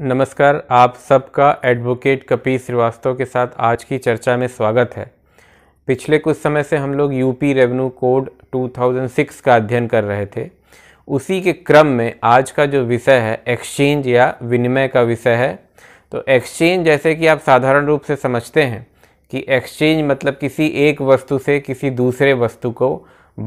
नमस्कार आप सबका एडवोकेट कपी श्रीवास्तव के साथ आज की चर्चा में स्वागत है पिछले कुछ समय से हम लोग यूपी रेवेन्यू कोड 2006 का अध्ययन कर रहे थे उसी के क्रम में आज का जो विषय है एक्सचेंज या विनिमय का विषय है तो एक्सचेंज जैसे कि आप साधारण रूप से समझते हैं कि एक्सचेंज मतलब किसी एक वस्तु से किसी दूसरे वस्तु को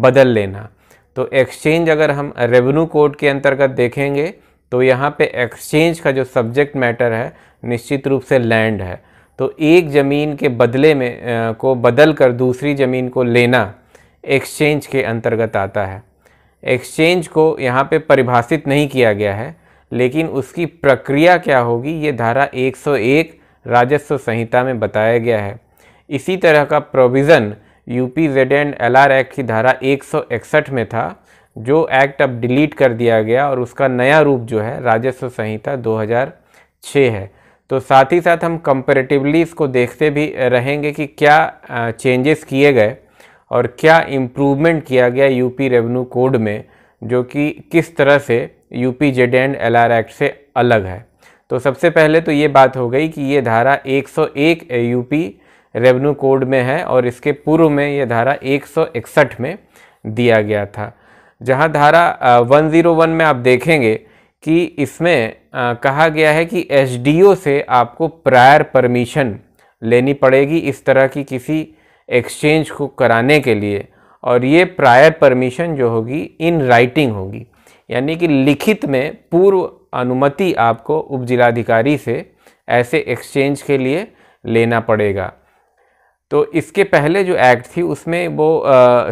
बदल लेना तो एक्सचेंज अगर हम रेवेन्यू कोड के अंतर्गत देखेंगे तो यहाँ पे एक्सचेंज का जो सब्जेक्ट मैटर है निश्चित रूप से लैंड है तो एक ज़मीन के बदले में आ, को बदल कर दूसरी ज़मीन को लेना एक्सचेंज के अंतर्गत आता है एक्सचेंज को यहाँ पे परिभाषित नहीं किया गया है लेकिन उसकी प्रक्रिया क्या होगी ये धारा 101 राजस्व संहिता में बताया गया है इसी तरह का provision UP Z and L Act की धारा एक में था जो एक्ट अब डिलीट कर दिया गया और उसका नया रूप जो है राजस्व संहिता 2006 है तो साथ ही साथ हम कंपेरेटिवली इसको देखते भी रहेंगे कि क्या चेंजेस किए गए और क्या इम्प्रूवमेंट किया गया यूपी रेवेन्यू कोड में जो कि किस तरह से UP Z and L Act से अलग है तो सबसे पहले तो ये बात हो गई कि ये धारा 101 यूपी रेवेन्यू कोड में है और इसके पूर्व में ये धारा एक में दिया गया था जहाँ धारा वन ज़ीरो वन में आप देखेंगे कि इसमें कहा गया है कि एसडीओ से आपको प्रायर परमिशन लेनी पड़ेगी इस तरह की किसी एक्सचेंज को कराने के लिए और ये प्रायर परमिशन जो होगी इन राइटिंग होगी यानी कि लिखित में पूर्व अनुमति आपको उपजिलाधिकारी से ऐसे एक्सचेंज के लिए लेना पड़ेगा तो इसके पहले जो एक्ट थी उसमें वो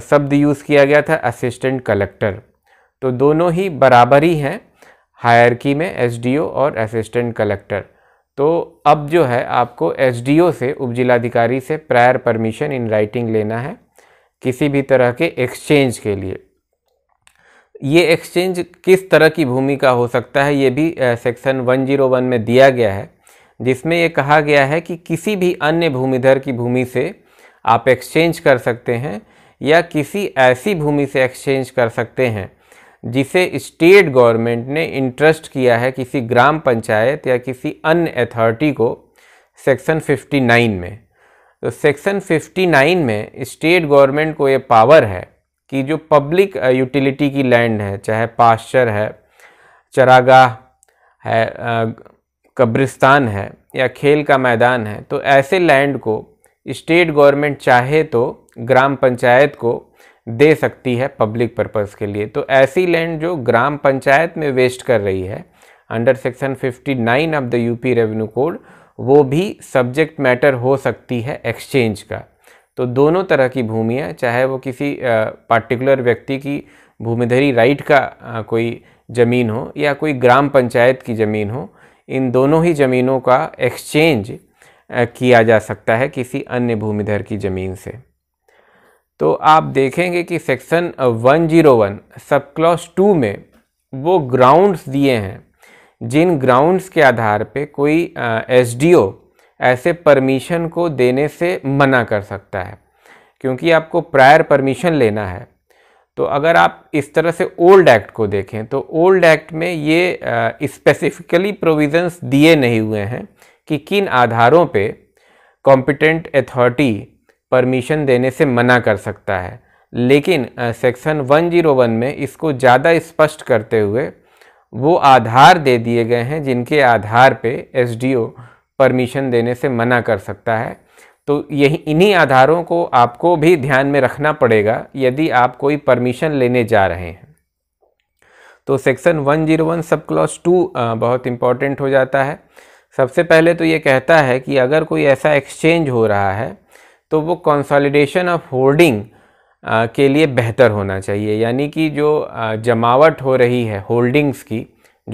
शब्द यूज़ किया गया था असिस्टेंट कलेक्टर तो दोनों ही बराबर ही हैं हायरकी में एसडीओ और असिस्टेंट कलेक्टर तो अब जो है आपको एसडीओ से उपजिलाधिकारी से प्रायर परमिशन इन राइटिंग लेना है किसी भी तरह के एक्सचेंज के लिए ये एक्सचेंज किस तरह की भूमिका हो सकता है ये भी सेक्शन 101 में दिया गया है जिसमें ये कहा गया है कि किसी भी अन्य भूमिधर की भूमि से आप एक्सचेंज कर सकते हैं या किसी ऐसी भूमि से एक्सचेंज कर सकते हैं जिसे स्टेट गवर्नमेंट ने इंटरेस्ट किया है किसी ग्राम पंचायत या किसी अन्य अथॉरिटी को सेक्शन 59 में तो सेक्शन 59 में स्टेट गवर्नमेंट को ये पावर है कि जो पब्लिक यूटिलिटी uh, की लैंड है चाहे पास्चर है चरागाह है uh, कब्रिस्तान है या खेल का मैदान है तो ऐसे लैंड को स्टेट गवर्नमेंट चाहे तो ग्राम पंचायत को दे सकती है पब्लिक पर्पज़ के लिए तो ऐसी लैंड जो ग्राम पंचायत में वेस्ट कर रही है under section 59 of the UP Revenue Code वो भी सब्जेक्ट मैटर हो सकती है एक्सचेंज का तो दोनों तरह की भूमियाँ चाहे वो किसी पार्टिकुलर व्यक्ति की भूमिधरी राइट का कोई ज़मीन हो या कोई ग्राम पंचायत की ज़मीन हो इन दोनों ही ज़मीनों का एक्सचेंज किया जा सकता है किसी अन्य भूमिधर की ज़मीन से तो आप देखेंगे कि सेक्शन 101 सब क्लॉस टू में वो ग्राउंड्स दिए हैं जिन ग्राउंड्स के आधार पे कोई एसडीओ ऐसे परमिशन को देने से मना कर सकता है क्योंकि आपको प्रायर परमिशन लेना है तो अगर आप इस तरह से ओल्ड एक्ट को देखें तो ओल्ड एक्ट में ये स्पेसिफिकली प्रोविजंस दिए नहीं हुए हैं कि किन आधारों पे कॉम्पिटेंट अथॉरिटी परमिशन देने से मना कर सकता है लेकिन सेक्शन 101 में इसको ज़्यादा स्पष्ट करते हुए वो आधार दे दिए गए हैं जिनके आधार पे एसडीओ परमिशन देने से मना कर सकता है तो यही इन्हीं आधारों को आपको भी ध्यान में रखना पड़ेगा यदि आप कोई परमिशन लेने जा रहे हैं तो सेक्शन 101 सब क्लॉस टू बहुत इम्पॉर्टेंट हो जाता है सबसे पहले तो ये कहता है कि अगर कोई ऐसा एक्सचेंज हो रहा है तो वो कंसोलिडेशन ऑफ होल्डिंग के लिए बेहतर होना चाहिए यानी कि जो जमावट हो रही है होल्डिंग्स की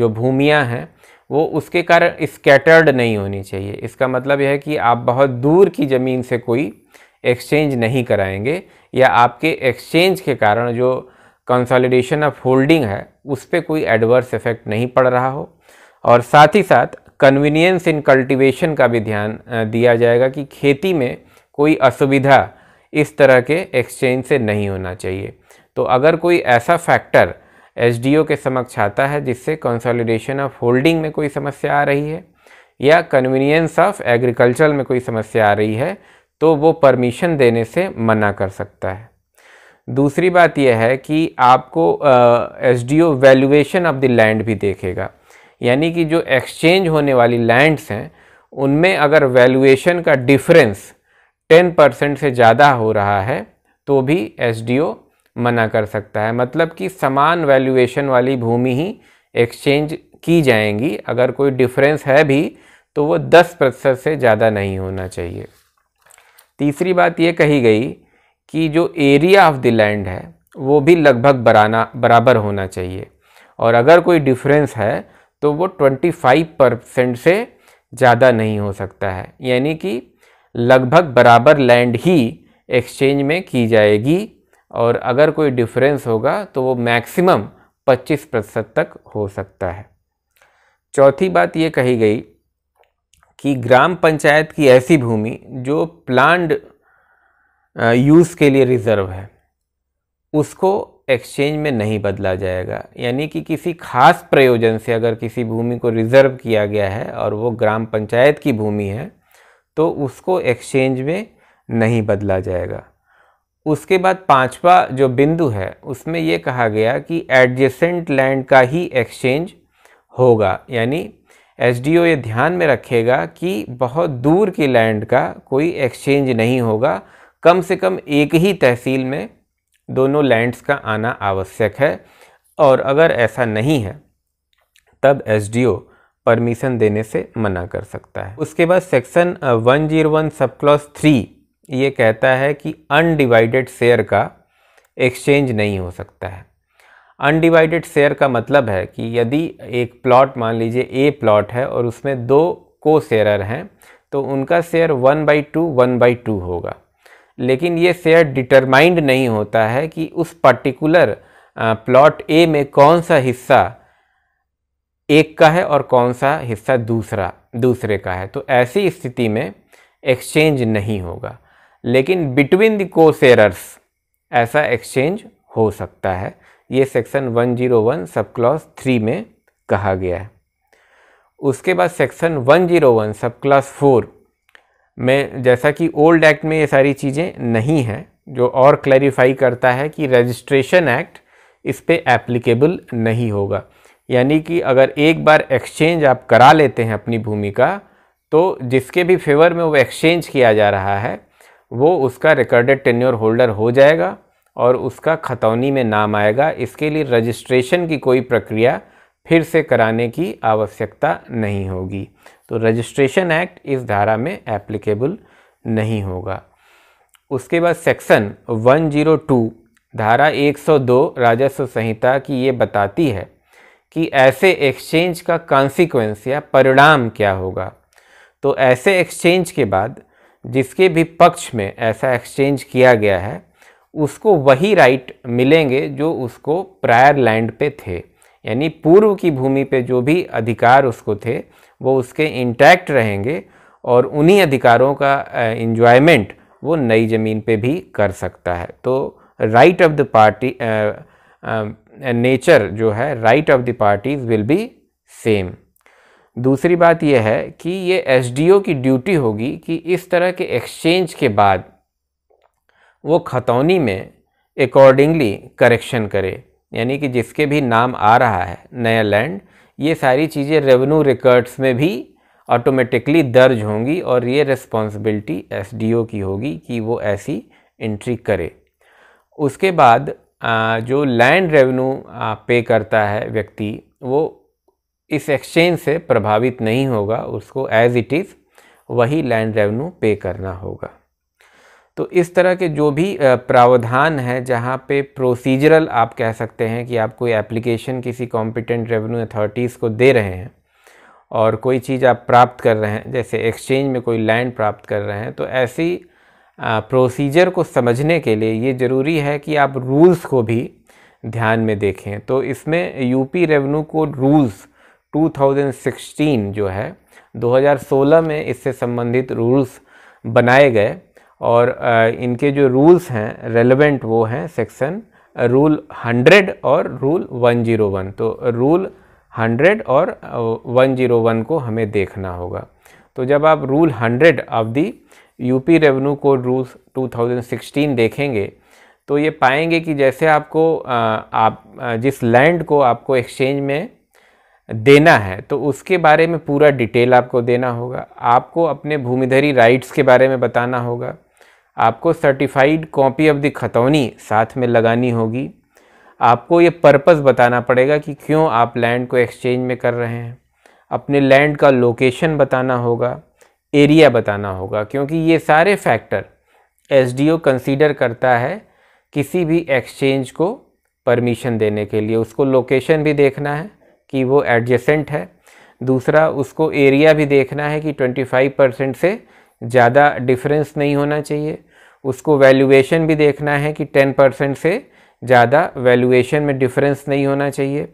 जो भूमियाँ हैं वो उसके कारण स्कैटर्ड नहीं होनी चाहिए इसका मतलब यह है कि आप बहुत दूर की ज़मीन से कोई एक्सचेंज नहीं कराएंगे या आपके एक्सचेंज के कारण जो कंसोलिडेशन ऑफ होल्डिंग है उस पर कोई एडवर्स इफेक्ट नहीं पड़ रहा हो और साथ ही साथ कन्वीनियंस इन कल्टीवेशन का भी ध्यान दिया जाएगा कि खेती में कोई असुविधा इस तरह के एक्सचेंज से नहीं होना चाहिए तो अगर कोई ऐसा फैक्टर एसडीओ के समक्ष आता है जिससे कंसोलिडेशन ऑफ होल्डिंग में कोई समस्या आ रही है या कन्वीनियंस ऑफ एग्रीकल्चर में कोई समस्या आ रही है तो वो परमिशन देने से मना कर सकता है दूसरी बात यह है कि आपको S D O valuation of the land भी देखेगा यानी कि जो एक्सचेंज होने वाली लैंड्स हैं उनमें अगर वैल्यूएशन का डिफरेंस 10 परसेंट से ज़्यादा हो रहा है तो भी एस डी ओ मना कर सकता है मतलब कि समान वैल्यूएशन वाली भूमि ही एक्सचेंज की जाएंगी अगर कोई डिफरेंस है भी तो वो 10 प्रतिशत से ज़्यादा नहीं होना चाहिए तीसरी बात ये कही गई कि जो एरिया ऑफ द लैंड है वो भी लगभग बराना बराबर होना चाहिए और अगर कोई डिफरेंस है तो वो 25 परसेंट से ज़्यादा नहीं हो सकता है यानी कि लगभग बराबर लैंड ही एक्सचेंज में की जाएगी और अगर कोई डिफरेंस होगा तो वो मैक्सिमम 25 प्रतिशत तक हो सकता है चौथी बात ये कही गई कि ग्राम पंचायत की ऐसी भूमि जो प्लान्ड यूज़ के लिए रिज़र्व है उसको एक्सचेंज में नहीं बदला जाएगा यानी कि किसी खास प्रयोजन से अगर किसी भूमि को रिज़र्व किया गया है और वो ग्राम पंचायत की भूमि है तो उसको एक्सचेंज में नहीं बदला जाएगा उसके बाद पांचवा जो बिंदु है उसमें ये कहा गया कि एडजेसेंट लैंड का ही एक्सचेंज होगा यानी एस ये ध्यान में रखेगा कि बहुत दूर की लैंड का कोई एक्सचेंज नहीं होगा कम से कम एक ही तहसील में दोनों लैंड्स का आना आवश्यक है और अगर ऐसा नहीं है तब एस परमिशन देने से मना कर सकता है उसके बाद section one zero one sub clause three ये कहता है कि अनडिवाइडेड शेयर का एक्सचेंज नहीं हो सकता है अनडिवाइडेड शेयर का मतलब है कि यदि एक प्लॉट मान लीजिए ए प्लॉट है और उसमें दो को शेयर हैं तो उनका share one by two one by two होगा लेकिन ये शेयर डिटरमाइंड नहीं होता है कि उस पर्टिकुलर प्लॉट ए में कौन सा हिस्सा एक का है और कौन सा हिस्सा दूसरा दूसरे का है तो ऐसी स्थिति में एक्सचेंज नहीं होगा लेकिन बिटवीन द कोसेरर्स ऐसा एक्सचेंज हो सकता है ये सेक्शन 101 सब क्लास थ्री में कहा गया है उसके बाद सेक्शन 101 सब क्लास फोर में जैसा कि ओल्ड एक्ट में ये सारी चीज़ें नहीं हैं जो और क्लैरिफाई करता है कि रजिस्ट्रेशन एक्ट इस पर एप्लीकेबल नहीं होगा यानी कि अगर एक बार एक्सचेंज आप करा लेते हैं अपनी भूमि का तो जिसके भी फेवर में वो एक्सचेंज किया जा रहा है वो उसका रिकॉर्डेड टेन्योर होल्डर हो जाएगा और उसका खतौनी में नाम आएगा इसके लिए रजिस्ट्रेशन की कोई प्रक्रिया फिर से कराने की आवश्यकता नहीं होगी तो रजिस्ट्रेशन एक्ट इस धारा में एप्लीकेबल नहीं होगा उसके बाद सेक्शन 102 धारा 102 राजस्व संहिता की ये बताती है कि ऐसे एक्सचेंज का कॉन्सिक्वेंस या परिणाम क्या होगा तो ऐसे एक्सचेंज के बाद जिसके भी पक्ष में ऐसा एक्सचेंज किया गया है उसको वही राइट मिलेंगे जो उसको प्रायर लैंड पे थे यानी पूर्व की भूमि पे जो भी अधिकार उसको थे वो उसके इंटैक्ट रहेंगे और उन्हीं अधिकारों का इन्जॉयमेंट वो नई ज़मीन पे भी कर सकता है तो right of the party nature जो है right of the parties will be same दूसरी बात यह है कि ये एस की ड्यूटी होगी कि इस तरह के एक्सचेंज के बाद वो खतौनी में अकॉर्डिंगली करेक्शन करे यानी कि जिसके भी नाम आ रहा है नया लैंड ये सारी चीज़ें रेवेन्यू रिकॉर्ड्स में भी ऑटोमेटिकली दर्ज होंगी और ये रिस्पॉन्सिबिलिटी एस की होगी कि वो ऐसी एंट्री करे उसके बाद जो लैंड रेवेन्यू पे करता है व्यक्ति वो इस एक्सचेंज से प्रभावित नहीं होगा उसको एज इट इज़ वही लैंड रेवेन्यू पे करना होगा तो इस तरह के जो भी प्रावधान है जहाँ पे प्रोसीजरल आप कह सकते हैं कि आप कोई एप्लीकेशन किसी कॉम्पिटेंट रेवेन्यू अथॉरिटीज़ को दे रहे हैं और कोई चीज़ आप प्राप्त कर रहे हैं जैसे एक्सचेंज में कोई लैंड प्राप्त कर रहे हैं तो ऐसी प्रोसीजर को समझने के लिए ये ज़रूरी है कि आप रूल्स को भी ध्यान में देखें तो इसमें यूपी रेवेन्यू कोड रूल्स 2016 जो है 2016 में इससे संबंधित रूल्स बनाए गए और इनके जो रूल्स हैं रेलेवेंट वो हैं सेक्शन रूल 100 और रूल 101 तो रूल 100 और 101 को हमें देखना होगा तो जब आप rule 100 of the UP Revenue Code rules 2016 देखेंगे तो ये पाएंगे कि जैसे आपको आप जिस लैंड को आपको एक्सचेंज में देना है तो उसके बारे में पूरा डिटेल आपको देना होगा आपको अपने भूमिधरी राइट्स के बारे में बताना होगा आपको सर्टिफाइड कॉपी ऑफ द खतौनी साथ में लगानी होगी आपको ये पर्पस बताना पड़ेगा कि क्यों आप लैंड को एक्सचेंज में कर रहे हैं अपने लैंड का लोकेशन बताना होगा एरिया बताना होगा क्योंकि ये सारे फैक्टर एस डी करता है किसी भी एक्सचेंज को परमिशन देने के लिए उसको लोकेशन भी देखना है कि वो एडजेसेंट है दूसरा उसको एरिया भी देखना है कि 25 परसेंट से ज़्यादा डिफरेंस नहीं होना चाहिए उसको वैल्यूएशन भी देखना है कि 10 परसेंट से ज़्यादा वैल्यूएशन में डिफरेंस नहीं होना चाहिए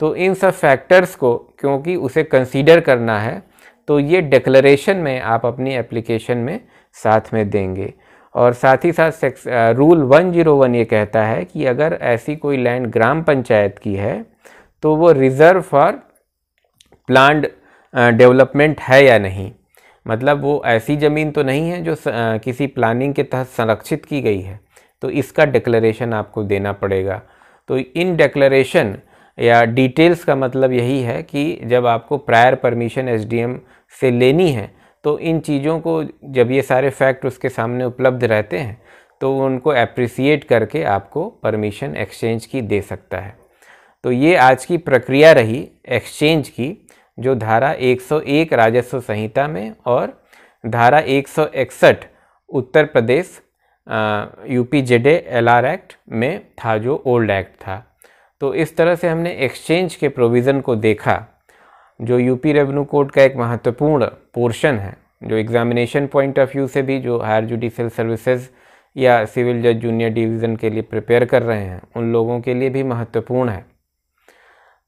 तो इन सब फैक्टर्स को क्योंकि उसे कंसीडर करना है तो ये डिक्लरेशन में आप अपनी एप्लीकेशन में साथ में देंगे और साथ ही साथ सेक्स रूल वन ये कहता है कि अगर ऐसी कोई लैंड ग्राम पंचायत की है तो वो रिज़र्व फॉर प्लान्ड डेवलपमेंट है या नहीं मतलब वो ऐसी ज़मीन तो नहीं है जो स, आ, uh, किसी प्लानिंग के तहत संरक्षित की गई है तो इसका डिक्लेरेशन आपको देना पड़ेगा तो इन डिक्लेरेशन या डिटेल्स का मतलब यही है कि जब आपको प्रायर परमिशन एसडीएम से लेनी है तो इन चीज़ों को जब ये सारे फैक्ट उसके सामने उपलब्ध रहते हैं तो उनको अप्रिसिएट करके आपको परमिशन एक्सचेंज की दे सकता है तो ये आज की प्रक्रिया रही एक्सचेंज की जो धारा 101 राजस्व संहिता में और धारा 161 Uttar Pradesh UP ZA L R Act में था जो ओल्ड एक्ट था तो इस तरह से हमने एक्सचेंज के प्रोविज़न को देखा जो यूपी रेवेन्यू कोड का एक महत्वपूर्ण पोर्शन है जो एग्जामिनेशन पॉइंट ऑफ व्यू से भी जो हायर जुडिशल सर्विसेज या सिविल जज जूनियर डिवीज़न के लिए प्रिपेयर कर रहे हैं उन लोगों के लिए भी महत्वपूर्ण है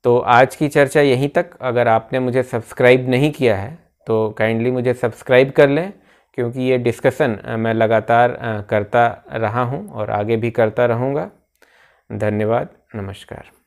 तो आज की चर्चा यहीं तक अगर आपने मुझे सब्सक्राइब नहीं किया है तो काइंडली मुझे सब्सक्राइब कर लें क्योंकि ये डिस्कशन मैं लगातार करता रहा हूँ और आगे भी करता रहूँगा धन्यवाद नमस्कार